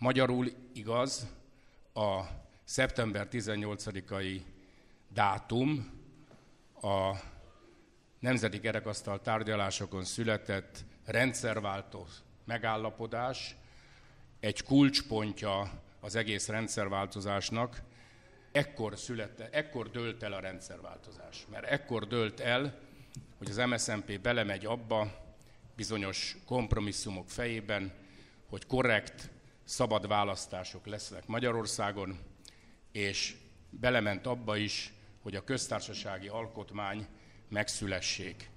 Magyarul igaz a szeptember 18-ai dátum a nemzeti kerekasztal tárgyalásokon született rendszerváltó megállapodás egy kulcspontja az egész rendszerváltozásnak. Ekkor, születte, ekkor dőlt el a rendszerváltozás, mert ekkor dőlt el, hogy az MSZNP belemegy abba bizonyos kompromisszumok fejében, hogy korrekt szabad választások lesznek Magyarországon, és belement abba is, hogy a köztársasági alkotmány megszülessék.